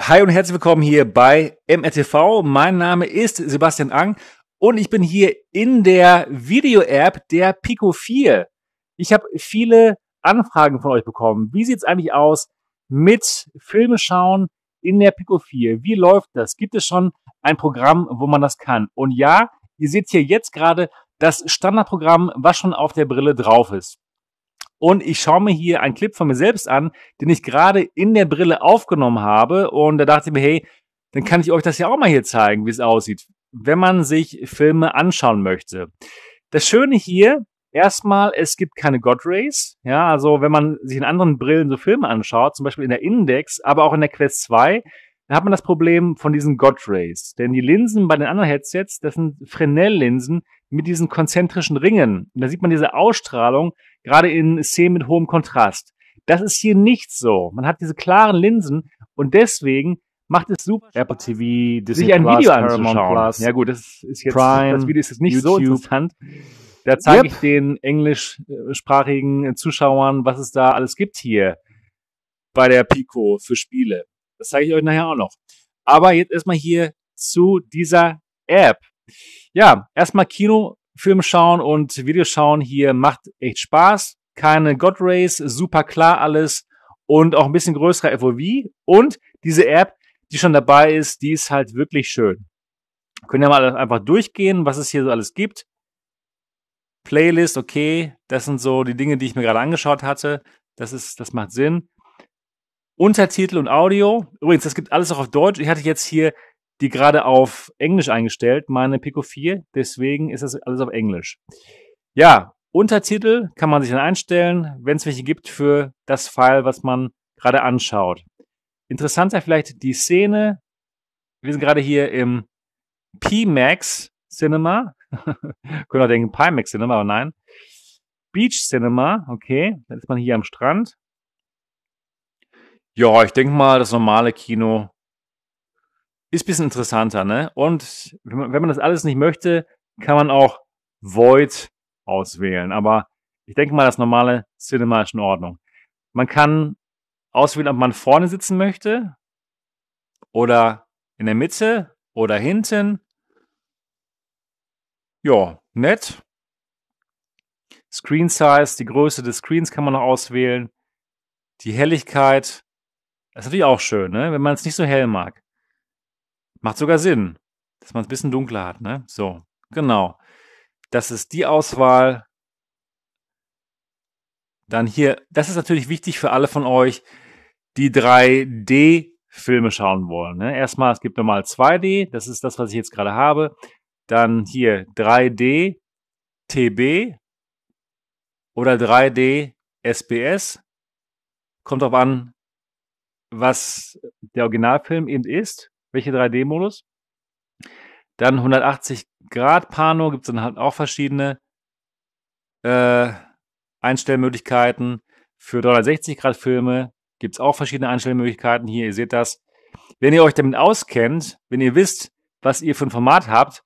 Hi und herzlich willkommen hier bei MRTV. Mein Name ist Sebastian Ang und ich bin hier in der Video-App der Pico 4. Ich habe viele Anfragen von euch bekommen. Wie sieht es eigentlich aus mit Filme schauen in der Pico 4? Wie läuft das? Gibt es schon ein Programm, wo man das kann? Und ja, ihr seht hier jetzt gerade das Standardprogramm, was schon auf der Brille drauf ist. Und ich schaue mir hier einen Clip von mir selbst an, den ich gerade in der Brille aufgenommen habe. Und da dachte ich mir, hey, dann kann ich euch das ja auch mal hier zeigen, wie es aussieht, wenn man sich Filme anschauen möchte. Das Schöne hier, erstmal, es gibt keine God Rays. Ja, also wenn man sich in anderen Brillen so Filme anschaut, zum Beispiel in der Index, aber auch in der Quest 2, da hat man das Problem von diesen God Rays. Denn die Linsen bei den anderen Headsets, das sind Fresnel-Linsen mit diesen konzentrischen Ringen. Und da sieht man diese Ausstrahlung, gerade in Szenen mit hohem Kontrast. Das ist hier nicht so. Man hat diese klaren Linsen und deswegen macht es super Apple TV, Disney sich ein Plus, Video anzuschauen. Plus, ja gut, das ist jetzt Prime, das Video ist jetzt nicht YouTube. so interessant. Da zeige yep. ich den englischsprachigen Zuschauern, was es da alles gibt hier bei der Pico für Spiele. Das zeige ich euch nachher auch noch. Aber jetzt erstmal hier zu dieser App. Ja, erstmal Kinofilm schauen und Videos schauen hier macht echt Spaß. Keine God Race, super klar alles und auch ein bisschen größerer FOV. Und diese App, die schon dabei ist, die ist halt wirklich schön. Können ja mal einfach durchgehen, was es hier so alles gibt. Playlist, okay, das sind so die Dinge, die ich mir gerade angeschaut hatte. Das ist, das macht Sinn. Untertitel und Audio. Übrigens, das gibt alles auch auf Deutsch. Ich hatte jetzt hier die gerade auf Englisch eingestellt, meine Pico 4. Deswegen ist das alles auf Englisch. Ja, Untertitel kann man sich dann einstellen, wenn es welche gibt für das File, was man gerade anschaut. Interessant sei vielleicht die Szene. Wir sind gerade hier im PMAX Cinema. Können auch denken, Pimax Cinema, aber nein. Beach Cinema, okay. Dann ist man hier am Strand. Ja, ich denke mal, das normale Kino ist ein bisschen interessanter, ne? Und wenn man, wenn man das alles nicht möchte, kann man auch Void auswählen. Aber ich denke mal, das normale Cinema ist in Ordnung. Man kann auswählen, ob man vorne sitzen möchte oder in der Mitte oder hinten. Ja, nett. Screen Size, die Größe des Screens kann man noch auswählen. Die Helligkeit das ist natürlich auch schön, ne? wenn man es nicht so hell mag. Macht sogar Sinn, dass man es ein bisschen dunkler hat. Ne? So, genau. Das ist die Auswahl. Dann hier, das ist natürlich wichtig für alle von euch, die 3D-Filme schauen wollen. Ne? Erstmal, es gibt normal 2D, das ist das, was ich jetzt gerade habe. Dann hier 3D TB oder 3D SBS. Kommt drauf an, was der Originalfilm eben ist, welche 3D-Modus. Dann 180 Grad Pano gibt es dann halt auch verschiedene äh, Einstellmöglichkeiten. Für 360 Grad Filme gibt es auch verschiedene Einstellmöglichkeiten. Hier, ihr seht das. Wenn ihr euch damit auskennt, wenn ihr wisst, was ihr für ein Format habt,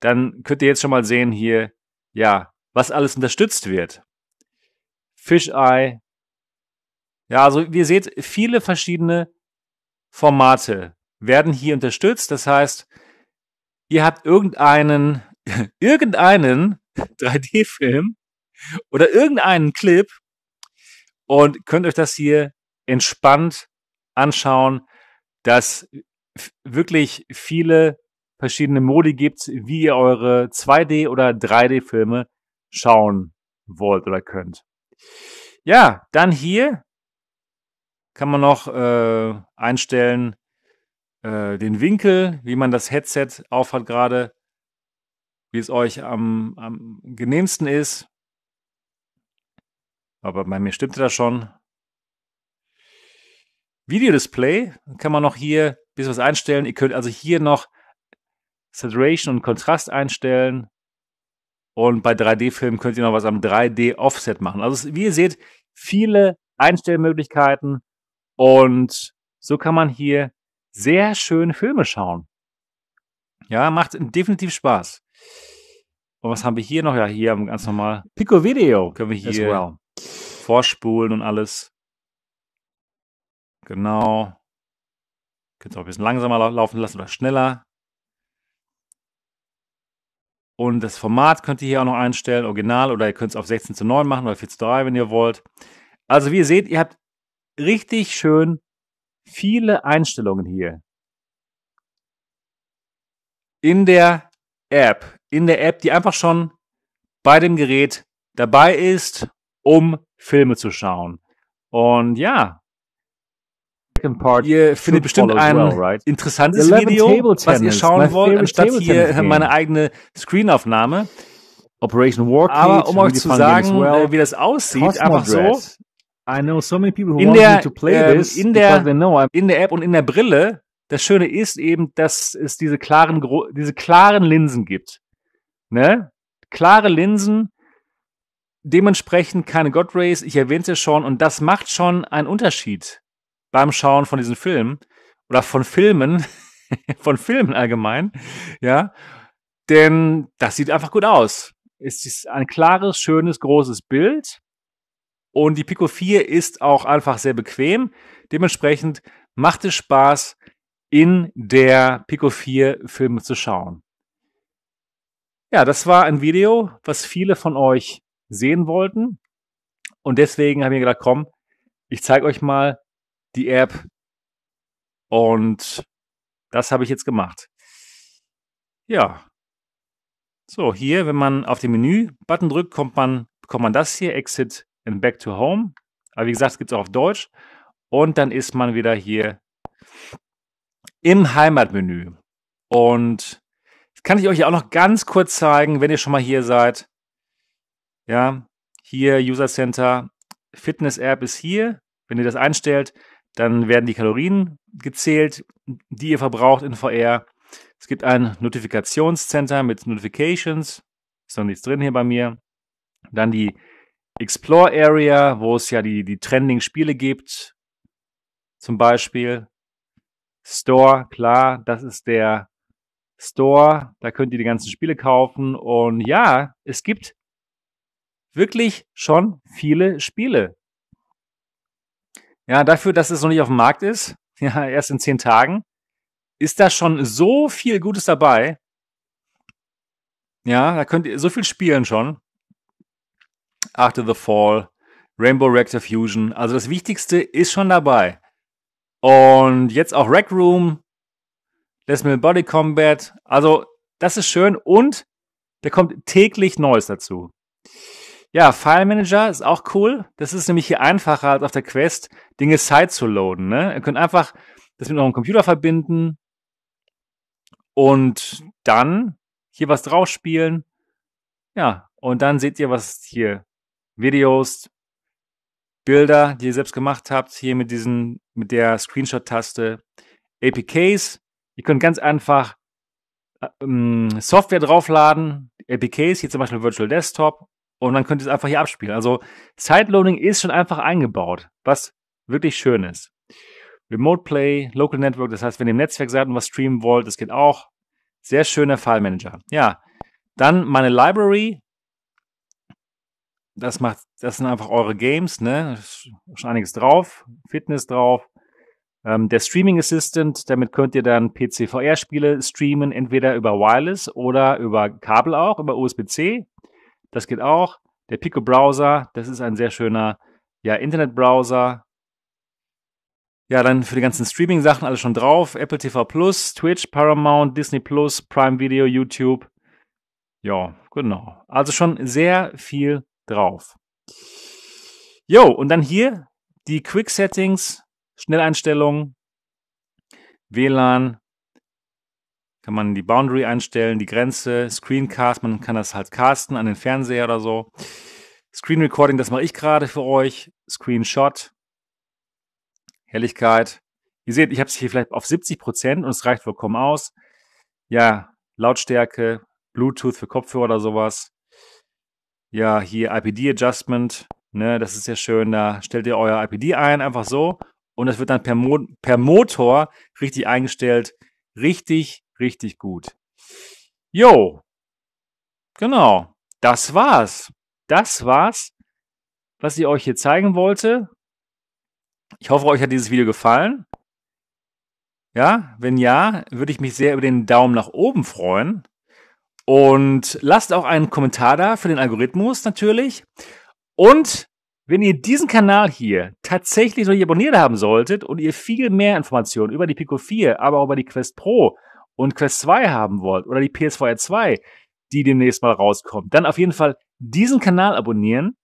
dann könnt ihr jetzt schon mal sehen hier, ja, was alles unterstützt wird. Fisheye, ja, also wie ihr seht, viele verschiedene Formate werden hier unterstützt. Das heißt, ihr habt irgendeinen, irgendeinen 3D-Film oder irgendeinen Clip und könnt euch das hier entspannt anschauen, dass wirklich viele verschiedene Modi gibt, wie ihr eure 2D- oder 3D-Filme schauen wollt oder könnt. Ja, dann hier kann man noch äh, einstellen äh, den Winkel, wie man das Headset aufhat gerade, wie es euch am, am genehmsten ist. Aber bei mir stimmt das schon. Videodisplay kann man noch hier ein bisschen was einstellen. Ihr könnt also hier noch Saturation und Kontrast einstellen. Und bei 3D-Filmen könnt ihr noch was am 3D-Offset machen. Also wie ihr seht, viele Einstellmöglichkeiten. Und so kann man hier sehr schön Filme schauen. Ja, macht definitiv Spaß. Und was haben wir hier noch? Ja, hier haben wir ganz normal Pico Video. Können wir hier well. vorspulen und alles. Genau. Könnt ihr auch ein bisschen langsamer laufen lassen oder schneller. Und das Format könnt ihr hier auch noch einstellen, original, oder ihr könnt es auf 16 zu 9 machen oder 4 zu 3, wenn ihr wollt. Also wie ihr seht, ihr habt richtig schön viele Einstellungen hier. In der App, in der App, die einfach schon bei dem Gerät dabei ist, um Filme zu schauen. Und ja, ihr findet bestimmt ein well, right? interessantes Video, was ihr schauen wollt, anstatt hier meine eigene Screenaufnahme. Operation War Aber um euch zu sagen, well, äh, wie das aussieht, Cosmo einfach so. I know so many people who in want der, me to play ähm, this in der, in der App und in der Brille. Das Schöne ist eben, dass es diese klaren, diese klaren Linsen gibt. Ne? Klare Linsen, dementsprechend keine God Rays, ich erwähnte es ja schon, und das macht schon einen Unterschied beim Schauen von diesen Filmen oder von Filmen, von Filmen allgemein, ja, denn das sieht einfach gut aus. Es ist ein klares, schönes, großes Bild und die Pico 4 ist auch einfach sehr bequem. Dementsprechend macht es Spaß, in der Pico 4 Filme zu schauen. Ja, das war ein Video, was viele von euch sehen wollten. Und deswegen habe ich mir gedacht, komm, ich zeige euch mal die App. Und das habe ich jetzt gemacht. Ja. So, hier, wenn man auf den Menü-Button drückt, kommt man, bekommt man das hier, Exit im Back to Home. Aber wie gesagt, es gibt es auch auf Deutsch. Und dann ist man wieder hier im Heimatmenü. Und das kann ich euch auch noch ganz kurz zeigen, wenn ihr schon mal hier seid. Ja, hier User Center, Fitness App ist hier. Wenn ihr das einstellt, dann werden die Kalorien gezählt, die ihr verbraucht in VR. Es gibt ein Notifikationscenter mit Notifications. Ist noch nichts drin hier bei mir. Dann die Explore Area, wo es ja die, die Trending-Spiele gibt, zum Beispiel. Store, klar, das ist der Store, da könnt ihr die ganzen Spiele kaufen. Und ja, es gibt wirklich schon viele Spiele. Ja, dafür, dass es noch nicht auf dem Markt ist, ja, erst in zehn Tagen, ist da schon so viel Gutes dabei. Ja, da könnt ihr so viel spielen schon. After the Fall, Rainbow Reactor Fusion. Also das Wichtigste ist schon dabei. Und jetzt auch Rec Room, Last Body Combat. Also das ist schön und da kommt täglich Neues dazu. Ja, File Manager ist auch cool. Das ist nämlich hier einfacher als auf der Quest, Dinge side zu loaden. Ne? Ihr könnt einfach das mit eurem Computer verbinden und dann hier was drauf spielen. Ja, und dann seht ihr, was hier Videos, Bilder, die ihr selbst gemacht habt, hier mit diesen, mit der Screenshot-Taste, APKs. Ihr könnt ganz einfach äh, ähm, Software draufladen, APKs, hier zum Beispiel Virtual Desktop, und dann könnt ihr es einfach hier abspielen. Also Sideloading ist schon einfach eingebaut, was wirklich schön ist. Remote Play, Local Network, das heißt, wenn ihr im Netzwerk seid und was streamen wollt, das geht auch. Sehr schöner File Manager. Ja, dann meine Library, das macht, das sind einfach eure Games, ne? Schon einiges drauf, Fitness drauf. Ähm, der Streaming Assistant, damit könnt ihr dann PC-VR-Spiele streamen, entweder über Wireless oder über Kabel auch, über USB-C. Das geht auch. Der Pico Browser, das ist ein sehr schöner ja, Internetbrowser. Ja, dann für die ganzen Streaming-Sachen alles schon drauf. Apple TV Plus, Twitch, Paramount, Disney Plus, Prime Video, YouTube. Ja, genau. Also schon sehr viel drauf. Jo, und dann hier die Quick Settings, Schnelleinstellungen, WLAN, kann man die Boundary einstellen, die Grenze, Screencast, man kann das halt casten an den Fernseher oder so. Screen Recording, das mache ich gerade für euch. Screenshot, Helligkeit. Ihr seht, ich habe es hier vielleicht auf 70 Prozent und es reicht vollkommen aus. Ja, Lautstärke, Bluetooth für Kopfhörer oder sowas ja, hier IPD-Adjustment, ne, das ist ja schön, da stellt ihr euer IPD ein, einfach so. Und das wird dann per, Mo per Motor richtig eingestellt. Richtig, richtig gut. Jo. Genau. Das war's. Das war's, was ich euch hier zeigen wollte. Ich hoffe, euch hat dieses Video gefallen. Ja, wenn ja, würde ich mich sehr über den Daumen nach oben freuen. Und lasst auch einen Kommentar da für den Algorithmus natürlich. Und wenn ihr diesen Kanal hier tatsächlich noch nicht abonniert haben solltet und ihr viel mehr Informationen über die Pico 4, aber auch über die Quest Pro und Quest 2 haben wollt oder die PSVR 2, die demnächst mal rauskommt, dann auf jeden Fall diesen Kanal abonnieren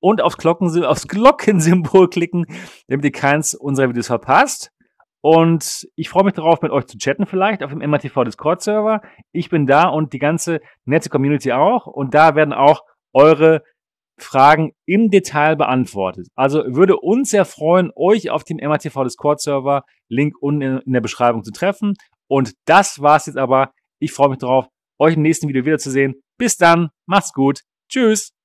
und aufs, Glocken, aufs Glockensymbol klicken, damit ihr keins unserer Videos verpasst. Und ich freue mich darauf, mit euch zu chatten vielleicht auf dem MRTV Discord Server. Ich bin da und die ganze nette Community auch. Und da werden auch eure Fragen im Detail beantwortet. Also würde uns sehr freuen, euch auf dem MRTV Discord Server, Link unten in der Beschreibung zu treffen. Und das war's jetzt aber. Ich freue mich darauf, euch im nächsten Video wiederzusehen. Bis dann, macht's gut. Tschüss.